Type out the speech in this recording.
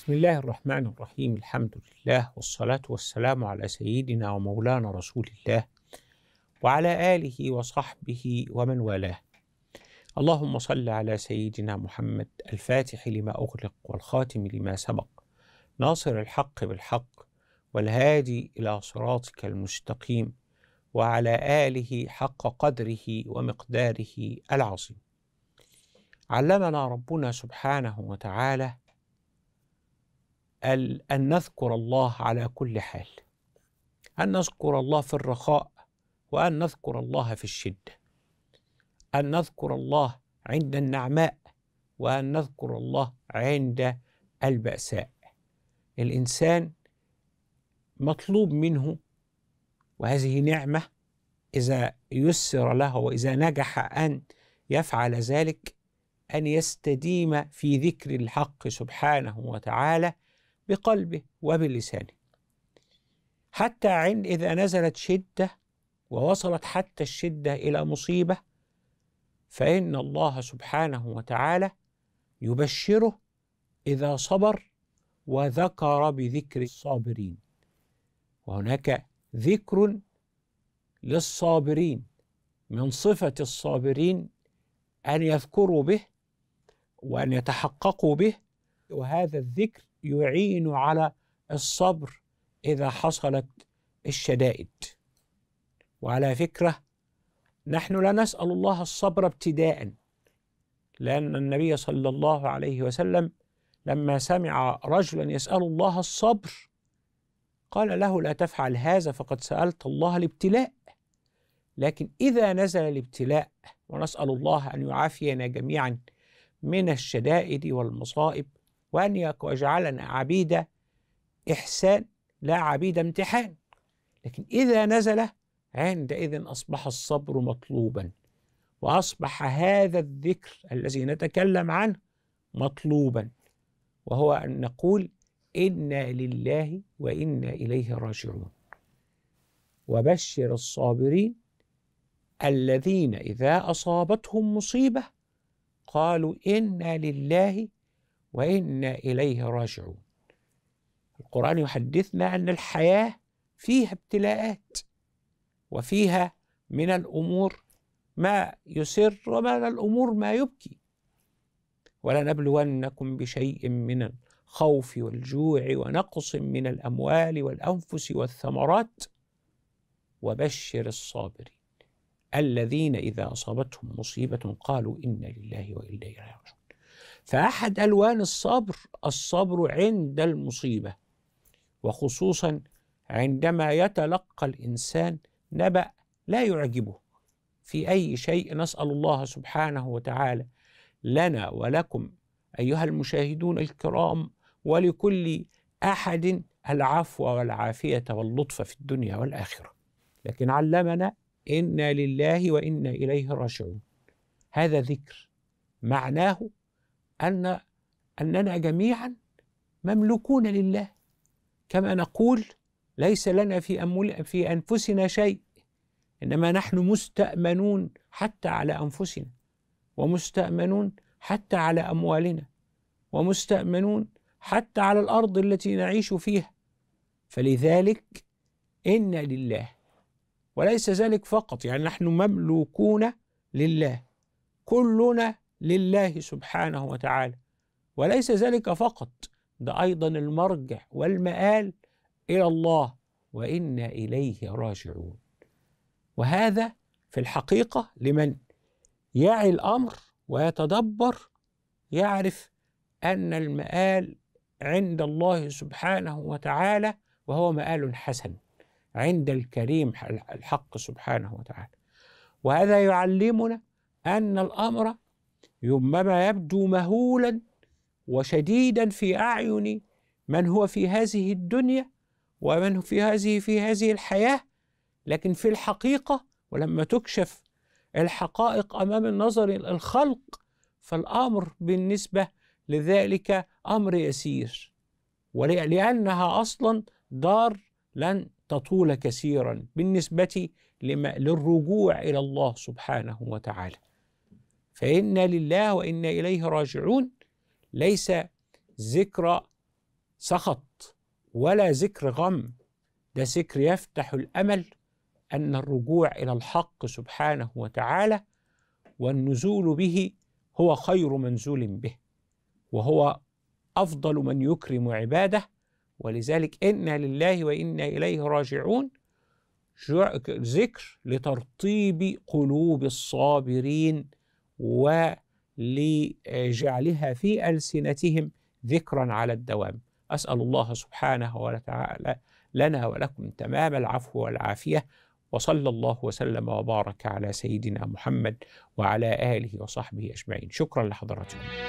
بسم الله الرحمن الرحيم الحمد لله والصلاة والسلام على سيدنا ومولانا رسول الله وعلى آله وصحبه ومن والاه اللهم صل على سيدنا محمد الفاتح لما أغلق والخاتم لما سبق ناصر الحق بالحق والهادي إلى صراطك المستقيم وعلى آله حق قدره ومقداره العظيم علمنا ربنا سبحانه وتعالى أن نذكر الله على كل حال أن نذكر الله في الرخاء وأن نذكر الله في الشدة أن نذكر الله عند النعماء وأن نذكر الله عند البأساء الإنسان مطلوب منه وهذه نعمة إذا يسر له وإذا نجح أن يفعل ذلك أن يستديم في ذكر الحق سبحانه وتعالى بقلبه وبلسانه حتى عند إذا نزلت شدة ووصلت حتى الشدة إلى مصيبة فإن الله سبحانه وتعالى يبشره إذا صبر وذكر بذكر الصابرين وهناك ذكر للصابرين من صفة الصابرين أن يذكروا به وأن يتحققوا به وهذا الذكر يعين على الصبر اذا حصلت الشدائد وعلى فكره نحن لا نسال الله الصبر ابتداء لان النبي صلى الله عليه وسلم لما سمع رجلا يسال الله الصبر قال له لا تفعل هذا فقد سالت الله الابتلاء لكن اذا نزل الابتلاء ونسال الله ان يعافينا جميعا من الشدائد والمصائب وأن يجعلنا عبيد إحسان لا عبيد امتحان لكن إذا نزل عندئذ أصبح الصبر مطلوبا وأصبح هذا الذكر الذي نتكلم عنه مطلوبا وهو أن نقول إنا لله وإنا إليه راجعون وبشر الصابرين الذين إذا أصابتهم مصيبة قالوا إنا لله وإنا إليه راجعون القرآن يحدثنا أن الحياة فيها ابتلاءات وفيها من الأمور ما يسر ومن الأمور ما يبكي ولنبلونكم بشيء من الخوف والجوع ونقص من الأموال والأنفس والثمرات وبشر الصابرين الذين إذا أصابتهم مصيبة قالوا إنا لله وإنا إليه راجعون فأحد ألوان الصبر الصبر عند المصيبة وخصوصا عندما يتلقى الإنسان نبأ لا يعجبه في أي شيء نسأل الله سبحانه وتعالى لنا ولكم أيها المشاهدون الكرام ولكل أحد العفو والعافية واللطف في الدنيا والآخرة لكن علمنا إنا لله وإنا إليه راجعون هذا ذكر معناه أن أننا جميعا مملوكون لله كما نقول ليس لنا في, أمول في أنفسنا شيء إنما نحن مستأمنون حتى على أنفسنا ومستأمنون حتى على أموالنا ومستأمنون حتى على الأرض التي نعيش فيها فلذلك إن لله وليس ذلك فقط يعني نحن مملوكون لله كلنا لله سبحانه وتعالى وليس ذلك فقط ده أيضا المرجع والمآل إلى الله وإنا إليه راجعون وهذا في الحقيقة لمن يعي الأمر ويتدبر يعرف أن المآل عند الله سبحانه وتعالى وهو مآل حسن عند الكريم الحق سبحانه وتعالى وهذا يعلمنا أن الأمر ربما يبدو مهولا وشديدا في أعين من هو في هذه الدنيا ومن في هذه في هذه الحياة لكن في الحقيقة ولما تكشف الحقائق أمام النظر الخلق فالأمر بالنسبة لذلك أمر يسير ولأنها أصلا دار لن تطول كثيرا بالنسبة للرجوع إلى الله سبحانه وتعالى فإنا لله وإنا إليه راجعون ليس ذكر سخط ولا ذكر غم ده ذكر يفتح الأمل أن الرجوع إلى الحق سبحانه وتعالى والنزول به هو خير منزول به وهو أفضل من يكرم عباده ولذلك إنا لله وإنا إليه راجعون ذكر لترطيب قلوب الصابرين ولجعلها في ألسنتهم ذكرا على الدوام أسأل الله سبحانه وتعالى لنا ولكم تمام العفو والعافية وصلى الله وسلم وبارك على سيدنا محمد وعلى آله وصحبه أجمعين شكرا لحضراتكم